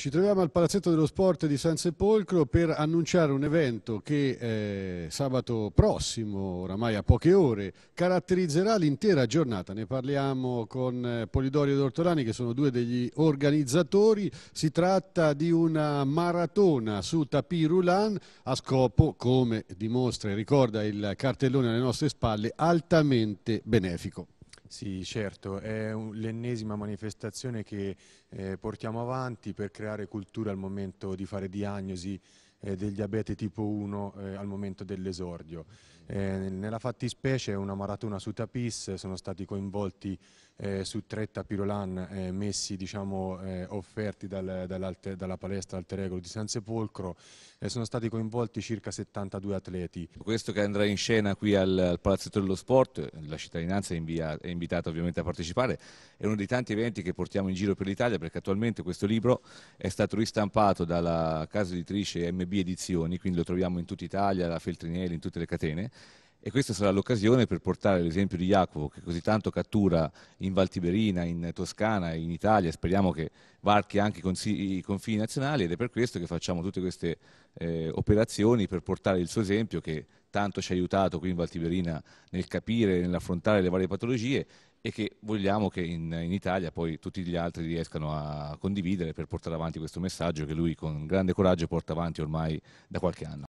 Ci troviamo al Palazzetto dello Sport di San Sepolcro per annunciare un evento che eh, sabato prossimo, oramai a poche ore, caratterizzerà l'intera giornata. Ne parliamo con eh, Polidorio ed Ortolani che sono due degli organizzatori. Si tratta di una maratona su Tapirulan a scopo, come dimostra e ricorda il cartellone alle nostre spalle, altamente benefico. Sì, certo, è l'ennesima manifestazione che eh, portiamo avanti per creare cultura al momento di fare diagnosi eh, del diabete tipo 1 eh, al momento dell'esordio. Eh, nella fattispecie è una maratona su Tapis, eh, sono stati coinvolti eh, su tre tapirolan messi, diciamo, offerti dal, dalla palestra Alter Ego di San Sepolcro, e sono stati coinvolti circa 72 atleti. Questo che andrà in scena qui al, al Palazzetto dello Sport, la cittadinanza è, invia, è invitata ovviamente a partecipare, è uno dei tanti eventi che portiamo in giro per l'Italia perché attualmente questo libro è stato ristampato dalla casa editrice MB B Edizioni, quindi lo troviamo in tutta Italia, la Feltrinelli, in tutte le catene. E questa sarà l'occasione per portare l'esempio di Jacopo, che così tanto cattura in Valtiberina, in Toscana, in Italia, speriamo che varchi anche i, confini nazionali ed è per questo che facciamo tutte queste eh, operazioni per portare il suo esempio che tanto ci ha aiutato qui in Valtiberina nel capire, nell'affrontare le varie patologie e che vogliamo che in, in, Italia poi tutti gli altri riescano a condividere per portare avanti questo messaggio che lui con grande coraggio porta avanti ormai da qualche anno.